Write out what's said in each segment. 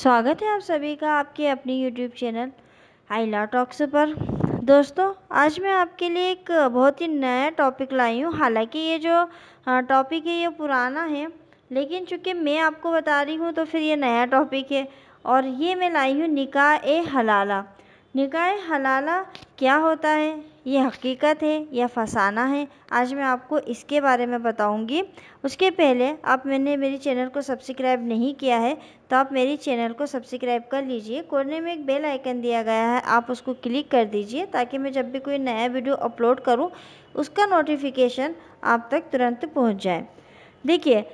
स्वागत है आप सभी का आपके अपने YouTube चैनल आई ला टॉक्स पर दोस्तों आज मैं आपके लिए एक बहुत ही नया टॉपिक लाई हूँ हालांकि ये जो टॉपिक हाँ, है ये पुराना है लेकिन चूँकि मैं आपको बता रही हूँ तो फिर ये नया टॉपिक है और ये मैं लाई हूँ निकाह ए हलाला निकाह हलाला क्या होता है ये हकीकत है या फसाना है आज मैं आपको इसके बारे में बताऊंगी उसके पहले आप मैंने मेरे चैनल को सब्सक्राइब नहीं किया है तो आप मेरे चैनल को सब्सक्राइब कर लीजिए कोने में एक बेल आइकन दिया गया है आप उसको क्लिक कर दीजिए ताकि मैं जब भी कोई नया वीडियो अपलोड करूँ उसका नोटिफिकेशन आप तक तुरंत पहुँच जाए देखिए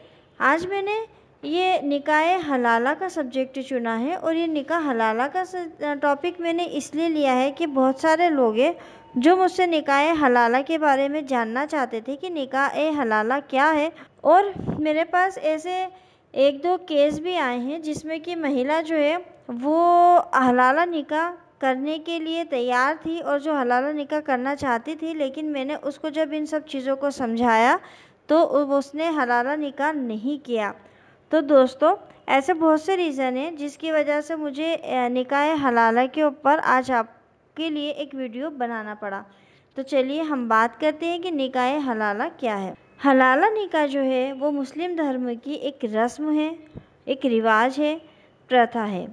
आज मैंने ये निकाय हलाला का सब्जेक्ट चुना है और ये निकाह हलाला का टॉपिक मैंने इसलिए लिया है कि बहुत सारे लोग हैं जो मुझसे निकाय हलाला के बारे में जानना चाहते थे कि निकाय हलाला क्या है और मेरे पास ऐसे एक दो केस भी आए हैं जिसमें कि महिला जो है वो हलाला निकाह करने के लिए तैयार थी और जो हलाला निकाह करना चाहती थी लेकिन मैंने उसको जब इन सब चीज़ों को समझाया तो उसने हलाला निकाह नहीं किया तो दोस्तों ऐसे बहुत से रीज़न हैं जिसकी वजह से मुझे निकाय हलाला के ऊपर आज आपके लिए एक वीडियो बनाना पड़ा तो चलिए हम बात करते हैं कि निकाय हलाला क्या है हलाला निकाय जो है वो मुस्लिम धर्म की एक रस्म है एक रिवाज है प्रथा है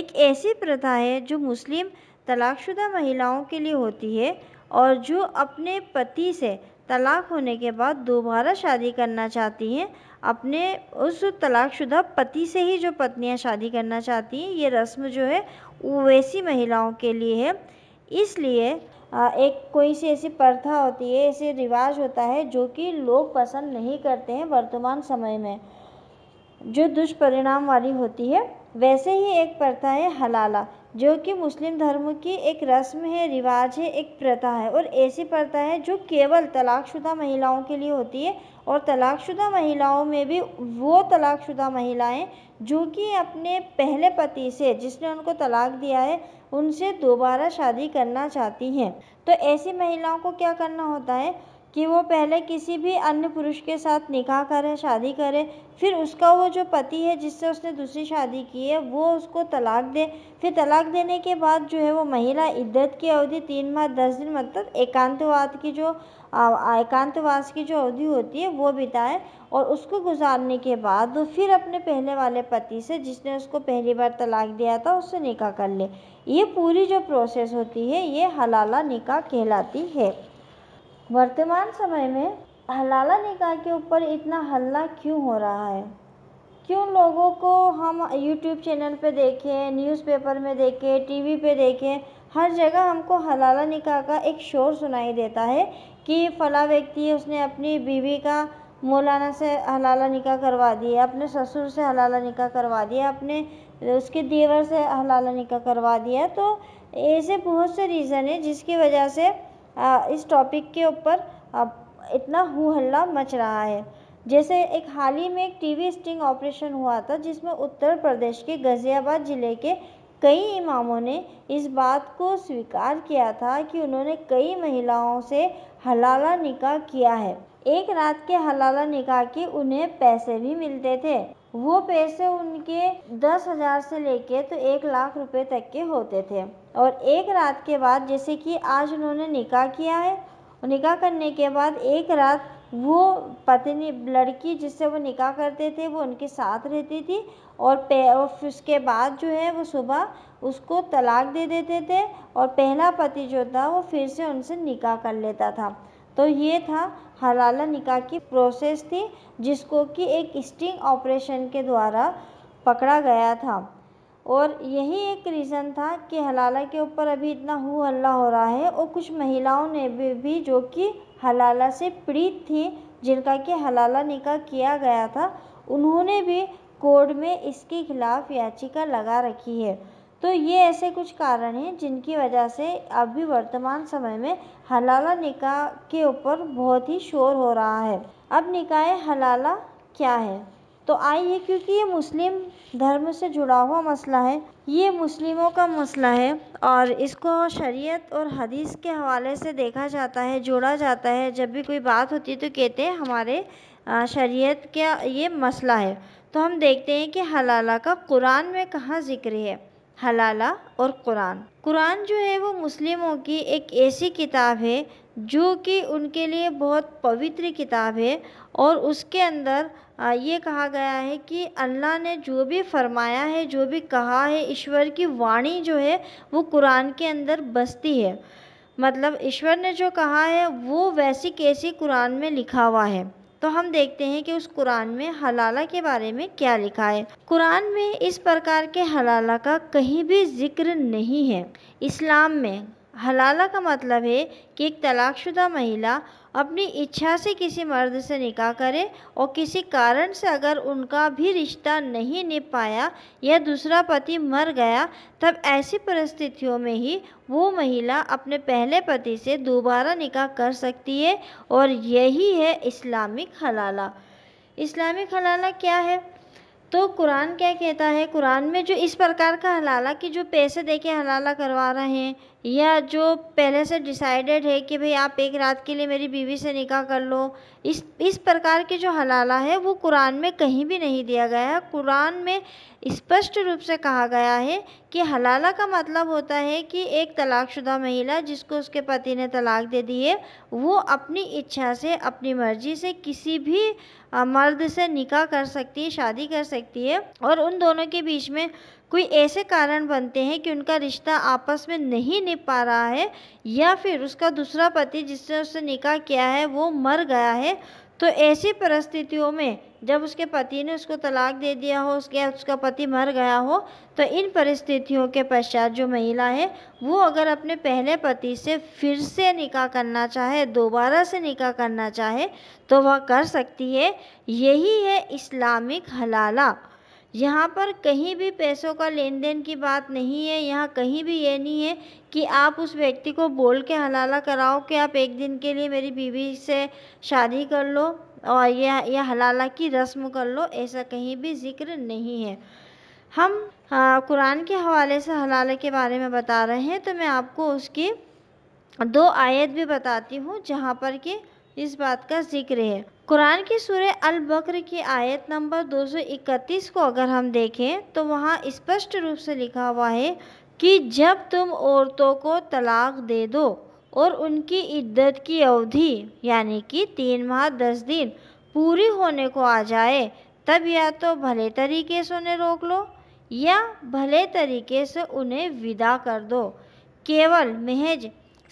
एक ऐसी प्रथा है जो मुस्लिम तलाकशुदा महिलाओं के लिए होती है और जो अपने पति से तलाक होने के बाद दोबारा शादी करना चाहती हैं अपने उस तलाकशुदा पति से ही जो पत्नियां शादी करना चाहती हैं ये रस्म जो है वैसी महिलाओं के लिए है इसलिए एक कोई सी ऐसी प्रथा होती है ऐसे रिवाज होता है जो कि लोग पसंद नहीं करते हैं वर्तमान समय में जो दुष्परिणाम वाली होती है वैसे ही एक प्रथा है हलाला जो कि मुस्लिम धर्म की एक रस्म है रिवाज है एक प्रथा है और ऐसी प्रथा है जो केवल तलाकशुदा महिलाओं के लिए होती है और तलाकशुदा महिलाओं में भी वो तलाकशुदा महिलाएं जो कि अपने पहले पति से जिसने उनको तलाक दिया है उनसे दोबारा शादी करना चाहती हैं तो ऐसी महिलाओं को क्या करना होता है कि वो पहले किसी भी अन्य पुरुष के साथ निकाह करे शादी करे फिर उसका वो जो पति है जिससे उसने दूसरी शादी की है वो उसको तलाक दे फिर तलाक देने के बाद जो है वो महिला इद्दत की अवधि तीन माह दस दिन मतलब एकांतवाद की जो एकांतवास की जो अवधि होती है वो बिताए और उसको गुजारने के बाद वो फिर अपने पहले वाले पति से जिसने उसको पहली बार तलाक दिया था उससे निकाह कर ले ये पूरी जो प्रोसेस होती है ये हलाला निकाह कहलाती है वर्तमान समय में हलाला निकाह के ऊपर इतना हल्ला क्यों हो रहा है क्यों लोगों को हम यूट्यूब चैनल पे देखें न्यूज़पेपर में देखें टीवी पे देखें हर जगह हमको हलाला निकाह का एक शोर सुनाई देता है कि फ़ला व्यक्ति उसने अपनी बीवी का मौलाना से हलाला निकाह करवा दिया अपने ससुर से हलाला निकाह करवा दिया अपने उसके देवर से हलाला निकाह करवा दिया तो ऐसे बहुत से रीज़न है जिसकी वजह से इस टॉपिक के ऊपर इतना हु हल्ला मच रहा है जैसे एक हाल ही में एक टीवी स्टिंग ऑपरेशन हुआ था जिसमें उत्तर प्रदेश के गाज़ियाबाद ज़िले के कई इमामों ने इस बात को स्वीकार किया था कि उन्होंने कई महिलाओं से हलाला निकाह किया है एक रात के हलाला निकाह के उन्हें पैसे भी मिलते थे वो पैसे उनके दस हज़ार से लेके तो एक लाख रुपए तक के होते थे और एक रात के बाद जैसे कि आज उन्होंने निकाह किया है निकाह करने के बाद एक रात वो पत्नी लड़की जिससे वो निकाह करते थे वो उनके साथ रहती थी और पे और उसके बाद जो है वो सुबह उसको तलाक दे देते थे और पहला पति जो था वो फिर से उनसे निकाह कर लेता था तो ये था हलाला निकाह की प्रोसेस थी जिसको कि एक स्टिंग ऑपरेशन के द्वारा पकड़ा गया था और यही एक रीज़न था कि हलाला के ऊपर अभी इतना हु हल्ला हो रहा है और कुछ महिलाओं ने भी, भी जो कि हलाला से पीड़ित थी जिनका कि हलाला निकाह किया गया था उन्होंने भी कोर्ट में इसके खिलाफ़ याचिका लगा रखी है तो ये ऐसे कुछ कारण हैं जिनकी वजह से अभी वर्तमान समय में हलाला निकाह के ऊपर बहुत ही शोर हो रहा है अब निकाय हलाला क्या है तो आइए क्योंकि ये मुस्लिम धर्म से जुड़ा हुआ मसला है ये मुस्लिमों का मसला है और इसको शरीयत और हदीस के हवाले से देखा जाता है जोड़ा जाता है जब भी कोई बात होती है तो कहते हैं हमारे शरीयत का ये मसला है तो हम देखते हैं कि हलाला का कुरान में कहाँ ज़िक्र है हलाला और कुरान कुरान जो है वो मुस्लिमों की एक ऐसी किताब है जो कि उनके लिए बहुत पवित्र किताब है और उसके अंदर ये कहा गया है कि अल्लाह ने जो भी फरमाया है जो भी कहा है ईश्वर की वाणी जो है वो कुरान के अंदर बसती है मतलब ईश्वर ने जो कहा है वो वैसी कैसी कुरान में लिखा हुआ है तो हम देखते हैं कि उस कुरान में हलाला के बारे में क्या लिखा है कुरान में इस प्रकार के हलाला का कहीं भी जिक्र नहीं है इस्लाम में हलाला का मतलब है कि एक तलाकशुदा महिला अपनी इच्छा से किसी मर्द से निकाह करे और किसी कारण से अगर उनका भी रिश्ता नहीं निभ पाया या दूसरा पति मर गया तब ऐसी परिस्थितियों में ही वो महिला अपने पहले पति से दोबारा निकाह कर सकती है और यही है इस्लामिक हलाला इस्लामिक हलाला क्या है तो कुरान क्या कहता है कुरान में जो इस प्रकार का हलाला कि जो पैसे दे के हलाला करवा रहे हैं या जो पहले से डिसाइडेड है कि भाई आप एक रात के लिए मेरी बीवी से निकाह कर लो इस इस प्रकार के जो हलाला है वो कुरान में कहीं भी नहीं दिया गया है कुरान में स्पष्ट रूप से कहा गया है कि हलाला का मतलब होता है कि एक तलाकशुदा महिला जिसको उसके पति ने तलाक दे दी है वो अपनी इच्छा से अपनी मर्जी से किसी भी मर्द से निकाह कर सकती है शादी कर सकती है और उन दोनों के बीच में कोई ऐसे कारण बनते हैं कि उनका रिश्ता आपस में नहीं निभ पा रहा है या फिर उसका दूसरा पति जिससे उसने निकाह किया है वो मर गया है तो ऐसी परिस्थितियों में जब उसके पति ने उसको तलाक दे दिया हो उसके उसका पति मर गया हो तो इन परिस्थितियों के पश्चात जो महिला है वो अगर अपने पहले पति से फिर से निकाह करना चाहे दोबारा से निकाह करना चाहे तो वह कर सकती है यही है इस्लामिक हलाला यहाँ पर कहीं भी पैसों का लेन देन की बात नहीं है यहाँ कहीं भी ये नहीं है कि आप उस व्यक्ति को बोल के हलाला कराओ कि आप एक दिन के लिए मेरी बीवी से शादी कर लो और यह यह हलाला की रस्म कर लो ऐसा कहीं भी जिक्र नहीं है हम कुरान के हवाले से हलाले के बारे में बता रहे हैं तो मैं आपको उसकी दो आयत भी बताती हूँ जहाँ पर कि इस बात का जिक्र है कुरान की सूर्य अल बकर की आयत नंबर 231 को अगर हम देखें तो वहाँ स्पष्ट रूप से लिखा हुआ है कि जब तुम औरतों को तलाक दे दो और उनकी इद्दत की अवधि यानी कि तीन माह दस दिन पूरी होने को आ जाए तब या तो भले तरीके से उन्हें रोक लो या भले तरीके से उन्हें विदा कर दो केवल महज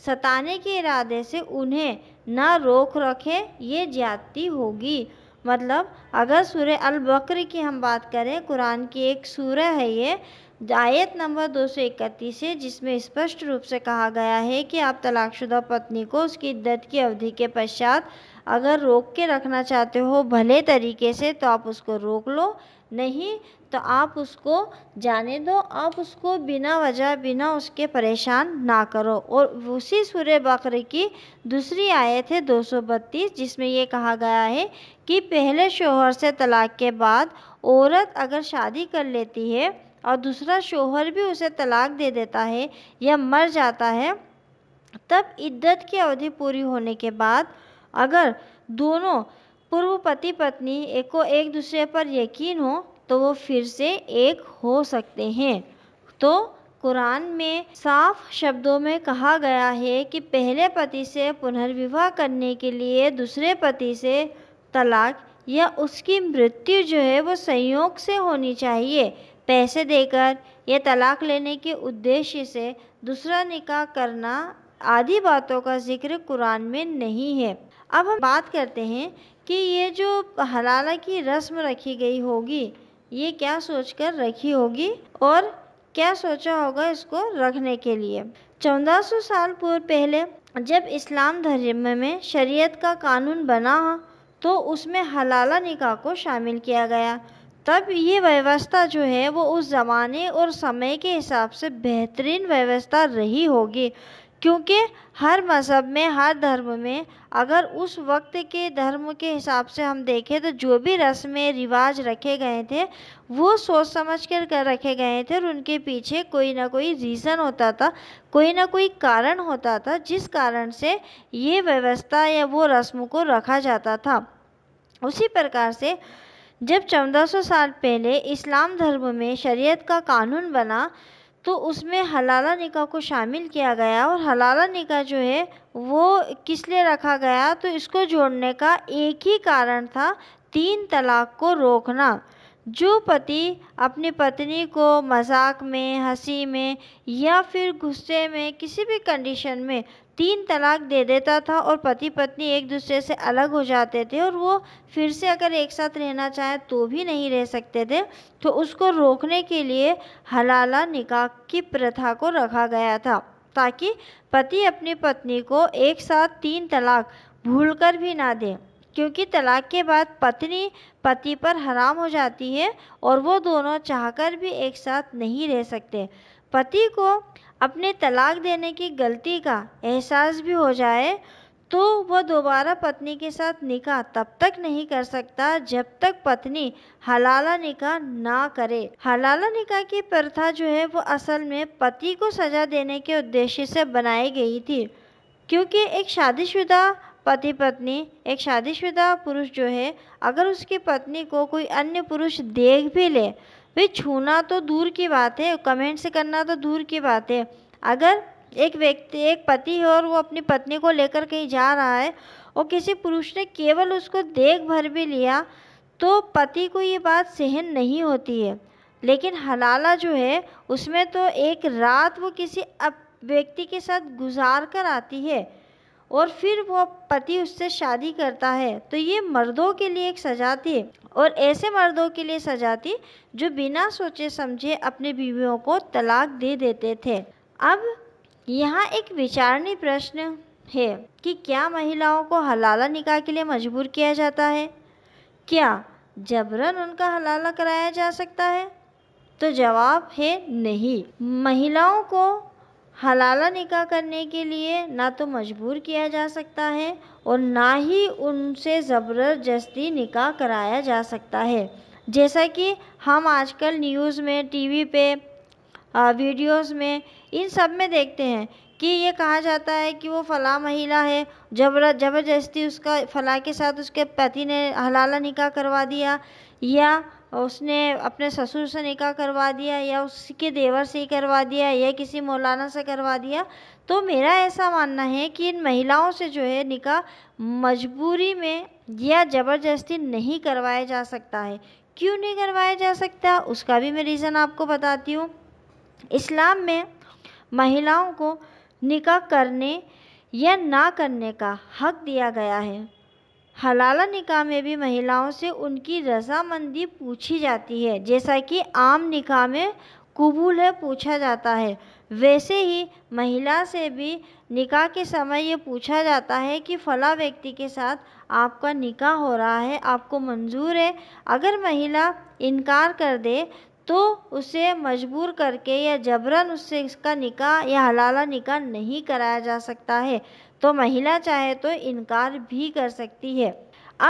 सताने के इरादे से उन्हें ना रोक रखें ये ज्यादती होगी मतलब अगर सूर्य अल बकर की हम बात करें कुरान की एक सूर्य है ये आयत नंबर दो सौ इकतीस है जिसमें स्पष्ट रूप से कहा गया है कि आप तलाकशुदा पत्नी को उसकी इद्दत की अवधि के पश्चात अगर रोक के रखना चाहते हो भले तरीके से तो आप उसको रोक लो नहीं तो आप उसको जाने दो आप उसको बिना वजह बिना उसके परेशान ना करो और उसी सूर्य बकर की दूसरी आयत है बत्तीस जिसमें ये कहा गया है कि पहले शोहर से तलाक के बाद औरत अगर शादी कर लेती है और दूसरा शोहर भी उसे तलाक दे देता है या मर जाता है तब इद्दत की अवधि पूरी होने के बाद अगर दोनों पूर्व पति पत्नी एक को एक दूसरे पर यकीन हो तो वो फिर से एक हो सकते हैं तो कुरान में साफ शब्दों में कहा गया है कि पहले पति से पुनर्विवाह करने के लिए दूसरे पति से तलाक या उसकी मृत्यु जो है वो संयोग से होनी चाहिए पैसे देकर या तलाक लेने के उद्देश्य से दूसरा निकाह करना आदि बातों का जिक्र कुरान में नहीं है अब हम बात करते हैं कि ये जो हलाला की रस्म रखी गई होगी ये क्या सोचकर रखी होगी और क्या सोचा होगा इसको रखने के लिए चौदह सौ साल पूर्व पहले जब इस्लाम धर्म में शरीयत का कानून बना तो उसमें हलाला निकाह को शामिल किया गया तब ये व्यवस्था जो है वो उस ज़माने और समय के हिसाब से बेहतरीन व्यवस्था रही होगी क्योंकि हर मज़हब में हर धर्म में अगर उस वक्त के धर्म के हिसाब से हम देखें तो जो भी रस्में रिवाज रखे गए थे वो सोच समझ कर कर रखे गए थे और उनके पीछे कोई ना कोई रीज़न होता था कोई ना कोई कारण होता था जिस कारण से ये व्यवस्था या वो रस्म को रखा जाता था उसी प्रकार से जब चौदह सौ साल पहले इस्लाम धर्म में शरीयत का कानून बना तो उसमें हलाला निका को शामिल किया गया और हलाला निका जो है वो किस लिए रखा गया तो इसको जोड़ने का एक ही कारण था तीन तलाक को रोकना जो पति अपनी पत्नी को मजाक में हंसी में या फिर गुस्से में किसी भी कंडीशन में तीन तलाक दे देता था और पति पत्नी एक दूसरे से अलग हो जाते थे और वो फिर से अगर एक साथ रहना चाहे तो भी नहीं रह सकते थे तो उसको रोकने के लिए हलाला निकाह की प्रथा को रखा गया था ताकि पति अपनी पत्नी को एक साथ तीन तलाक भूलकर भी ना दें क्योंकि तलाक के बाद पत्नी पति पर हराम हो जाती है और वो दोनों चाहकर भी एक साथ नहीं रह सकते पति को अपने तलाक देने की गलती का एहसास भी हो जाए तो वह दोबारा पत्नी के साथ निकाह तब तक नहीं कर सकता जब तक पत्नी हलाला निकाह ना करे हलाला निकाह की प्रथा जो है वो असल में पति को सजा देने के उद्देश्य से बनाई गई थी क्योंकि एक शादीशुदा पति पत्नी एक शादीशुदा पुरुष जो है अगर उसकी पत्नी को कोई अन्य पुरुष देख भी ले भाई छूना तो दूर की बात है कमेंट से करना तो दूर की बात है अगर एक व्यक्ति एक पति है और वो अपनी पत्नी को लेकर कहीं जा रहा है और किसी पुरुष ने केवल उसको देख भर भी लिया तो पति को ये बात सहन नहीं होती है लेकिन हलाला जो है उसमें तो एक रात वो किसी व्यक्ति के साथ गुजार कर आती है और फिर वो पति उससे शादी करता है तो ये मर्दों के लिए एक सजा थी और ऐसे मर्दों के लिए सजा थी जो बिना सोचे समझे अपने बीवियों को तलाक दे देते थे अब यहाँ एक विचारणीय प्रश्न है कि क्या महिलाओं को हलाला निकाह के लिए मजबूर किया जाता है क्या जबरन उनका हलाला कराया जा सकता है तो जवाब है नहीं महिलाओं को हलाला निकाह करने के लिए ना तो मजबूर किया जा सकता है और ना ही उनसे ज़बरदस्ती निकाह कराया जा सकता है जैसा कि हम आजकल न्यूज़ में टीवी पे वीडियोस में इन सब में देखते हैं कि ये कहा जाता है कि वो फला महिला है जबर ज़बरदस्ती उसका फला के साथ उसके पति ने हलाला निकाह करवा दिया या उसने अपने ससुर से निकाह करवा दिया या उसके देवर से ही करवा दिया या किसी मौलाना से करवा दिया तो मेरा ऐसा मानना है कि इन महिलाओं से जो है निकाह मजबूरी में या ज़बरदस्ती नहीं करवाया जा सकता है क्यों नहीं करवाया जा सकता उसका भी मैं रीज़न आपको बताती हूँ इस्लाम में महिलाओं को निकाह करने या ना करने का हक दिया गया है हलाला निकाह में भी महिलाओं से उनकी रजामंदी पूछी जाती है जैसा कि आम निकाह में कबूल है पूछा जाता है वैसे ही महिला से भी निकाह के समय ये पूछा जाता है कि फ़ला व्यक्ति के साथ आपका निकाह हो रहा है आपको मंजूर है अगर महिला इनकार कर दे तो उसे मजबूर करके या जबरन उससे इसका निकाह या हलाला निकाह नहीं कराया जा सकता है तो महिला चाहे तो इनकार भी कर सकती है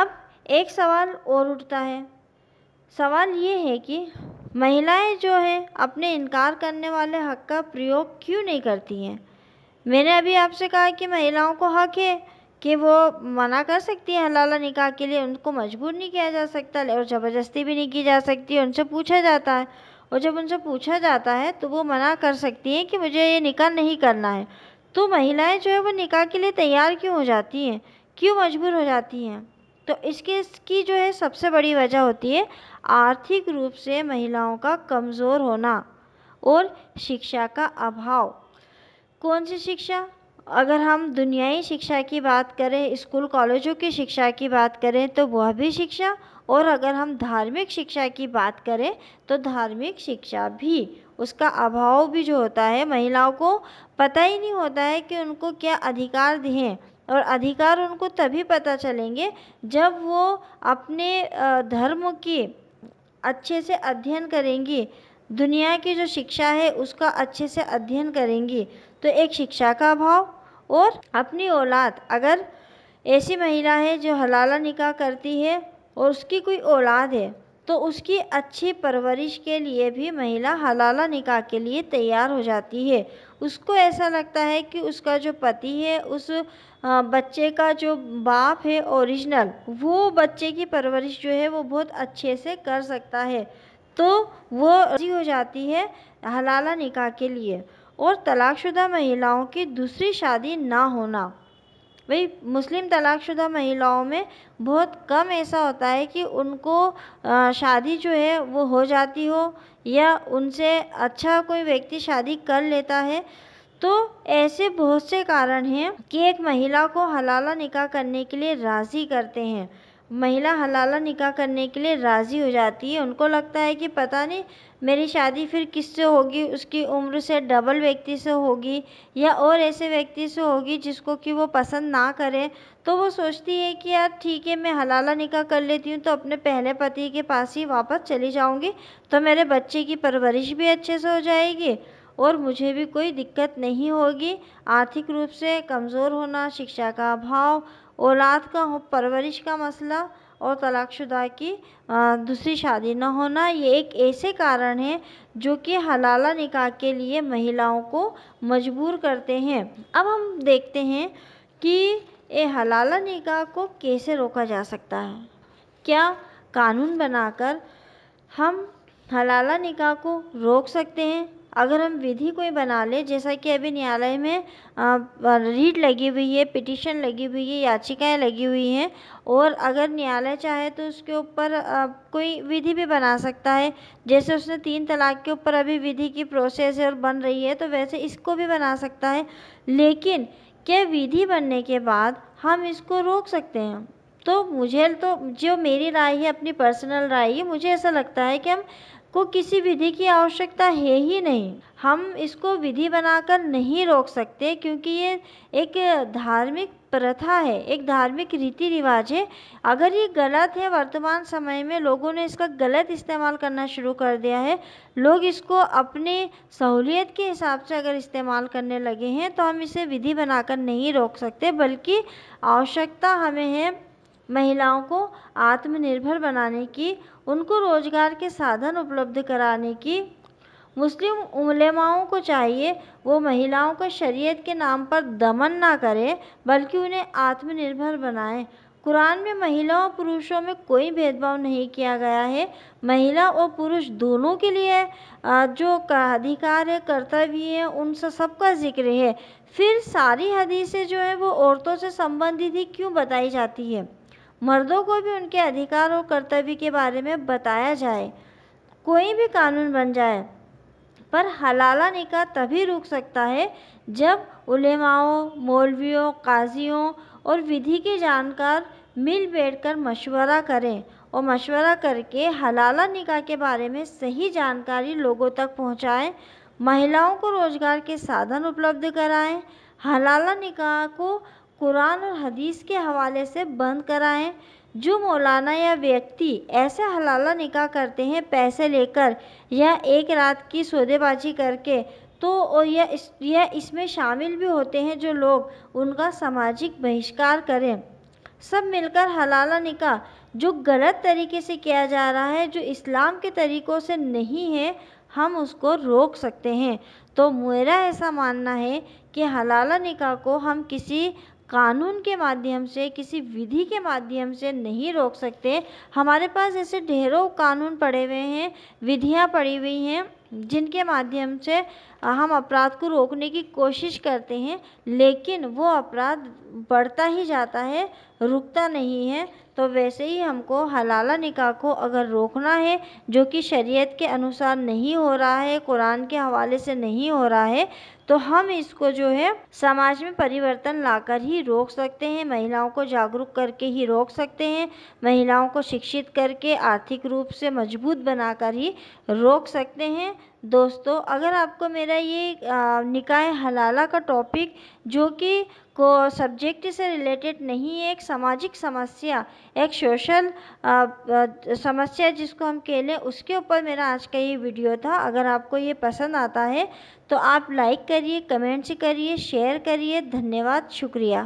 अब एक सवाल और उठता है सवाल ये है कि महिलाएं जो हैं अपने इनकार करने वाले हक का प्रयोग क्यों नहीं करती हैं मैंने अभी आपसे कहा कि महिलाओं को हक है कि वो मना कर सकती हैं हलाला निकाह के लिए उनको मजबूर नहीं किया जा सकता और ज़बरदस्ती भी नहीं की जा सकती उनसे पूछा जाता है और जब उनसे पूछा जाता है तो वो मना कर सकती हैं कि मुझे ये निकाह नहीं करना है तो महिलाएं जो है वो निकाह के लिए तैयार क्यों हो जाती हैं क्यों मजबूर हो जाती हैं तो इसके इसकी जो है सबसे बड़ी वजह होती है आर्थिक रूप से महिलाओं का कमज़ोर होना और शिक्षा का अभाव कौन सी शिक्षा अगर हम दुनियाई शिक्षा की बात करें स्कूल कॉलेजों की शिक्षा की बात करें तो वह भी शिक्षा और अगर हम धार्मिक शिक्षा की बात करें तो धार्मिक शिक्षा भी उसका अभाव भी जो होता है महिलाओं को पता ही नहीं होता है कि उनको क्या अधिकार दें और अधिकार उनको तभी पता चलेंगे जब वो अपने धर्म की अच्छे से अध्ययन करेंगी दुनिया की जो शिक्षा है उसका अच्छे से अध्ययन करेंगी तो एक शिक्षा का अभाव और अपनी औलाद अगर ऐसी महिला है जो हलाला निकाह करती है और उसकी कोई औलाद है तो उसकी अच्छी परवरिश के लिए भी महिला हलाला निकाह के लिए तैयार हो जाती है उसको ऐसा लगता है कि उसका जो पति है उस बच्चे का जो बाप है ओरिजिनल वो बच्चे की परवरिश जो है वो बहुत अच्छे से कर सकता है तो वो राजी हो जाती है हलाला निकाह के लिए और तलाकशुदा महिलाओं की दूसरी शादी ना होना वही मुस्लिम तलाकशुदा महिलाओं में बहुत कम ऐसा होता है कि उनको शादी जो है वो हो जाती हो या उनसे अच्छा कोई व्यक्ति शादी कर लेता है तो ऐसे बहुत से कारण हैं कि एक महिला को हलाला निकाह करने के लिए राज़ी करते हैं महिला हलाला निकाह करने के लिए राज़ी हो जाती है उनको लगता है कि पता नहीं मेरी शादी फिर किससे होगी उसकी उम्र से डबल व्यक्ति से होगी या और ऐसे व्यक्ति से होगी जिसको कि वो पसंद ना करे तो वो सोचती है कि यार ठीक है मैं हलाला निकाह कर लेती हूँ तो अपने पहले पति के पास ही वापस चली जाऊँगी तो मेरे बच्चे की परवरिश भी अच्छे से हो जाएगी और मुझे भी कोई दिक्कत नहीं होगी आर्थिक रूप से कमज़ोर होना शिक्षा का अभाव औलाद का हो परवरिश का मसला और तलाकशुदा की दूसरी शादी न होना ये एक ऐसे कारण हैं जो कि हलाला निकाह के लिए महिलाओं को मजबूर करते हैं अब हम देखते हैं कि ये हलाला निकाह को कैसे रोका जा सकता है क्या कानून बनाकर हम हलाला निकाह को रोक सकते हैं अगर हम विधि कोई बना लें जैसा कि अभी न्यायालय में रीट लगी हुई है पिटिशन लगी हुई है याचिकाएं लगी हुई हैं और अगर न्यायालय चाहे तो उसके ऊपर कोई विधि भी बना सकता है जैसे उसने तीन तलाक के ऊपर अभी विधि की प्रोसेस है और बन रही है तो वैसे इसको भी बना सकता है लेकिन क्या विधि बनने के बाद हम इसको रोक सकते हैं तो मुझे तो जो मेरी राय है अपनी पर्सनल राय है मुझे ऐसा लगता है कि हम को किसी विधि की आवश्यकता है ही नहीं हम इसको विधि बनाकर नहीं रोक सकते क्योंकि ये एक धार्मिक प्रथा है एक धार्मिक रीति रिवाज है अगर ये गलत है वर्तमान समय में लोगों ने इसका गलत इस्तेमाल करना शुरू कर दिया है लोग इसको अपने सहूलियत के हिसाब से अगर इस्तेमाल करने लगे हैं तो हम इसे विधि बनाकर नहीं रोक सकते बल्कि आवश्यकता हमें है महिलाओं को आत्मनिर्भर बनाने की उनको रोज़गार के साधन उपलब्ध कराने की मुस्लिम उमलेमाओं को चाहिए वो महिलाओं को शरीयत के नाम पर दमन ना करें बल्कि उन्हें आत्मनिर्भर बनाएं कुरान में महिलाओं और पुरुषों में कोई भेदभाव नहीं किया गया है महिला और पुरुष दोनों के लिए जो अधिकार है कर्तव्य है उनसे सबका जिक्र है फिर सारी हदीसें जो है वो औरतों से संबंधित ही क्यों बताई जाती है मर्दों को भी उनके अधिकार और कर्तव्य के बारे में बताया जाए कोई भी कानून बन जाए पर हलाला निकाह तभी रुक सकता है जब उलेमाओं मौलवियों काजियों और विधि के जानकार मिल बैठ कर मशवरा करें और मशवरा करके हलाला निकाह के बारे में सही जानकारी लोगों तक पहुंचाएं महिलाओं को रोज़गार के साधन उपलब्ध कराएं हलाला निकाह को कुरान और हदीस के हवाले से बंद कराएं जो मौलाना या व्यक्ति ऐसे हलाला निकाह करते हैं पैसे लेकर या एक रात की सौदेबाजी करके तो और यह इस यह इसमें शामिल भी होते हैं जो लोग उनका सामाजिक बहिष्कार करें सब मिलकर हलाला निकाह जो गलत तरीके से किया जा रहा है जो इस्लाम के तरीक़ों से नहीं है हम उसको रोक सकते हैं तो मेरा ऐसा मानना है कि हलाला निकाह को हम किसी कानून के माध्यम से किसी विधि के माध्यम से नहीं रोक सकते हमारे पास ऐसे ढेरों कानून पड़े हुए हैं विधियाँ पड़ी हुई हैं जिनके माध्यम से हम अपराध को रोकने की कोशिश करते हैं लेकिन वो अपराध बढ़ता ही जाता है रुकता नहीं है तो वैसे ही हमको हलाला निकाह को अगर रोकना है जो कि शरीयत के अनुसार नहीं हो रहा है कुरान के हवाले से नहीं हो रहा है तो हम इसको जो है समाज में परिवर्तन लाकर ही रोक सकते हैं महिलाओं को जागरूक करके ही रोक सकते हैं महिलाओं को शिक्षित करके आर्थिक रूप से मजबूत बनाकर ही रोक सकते हैं दोस्तों अगर आपको मेरा ये निकाय हलाला का टॉपिक जो कि को सब्जेक्ट से रिलेटेड नहीं है एक सामाजिक समस्या एक सोशल समस्या जिसको हम कह लें उसके ऊपर मेरा आज का ये वीडियो था अगर आपको ये पसंद आता है तो आप लाइक करिए कमेंट्स करिए शेयर करिए धन्यवाद शुक्रिया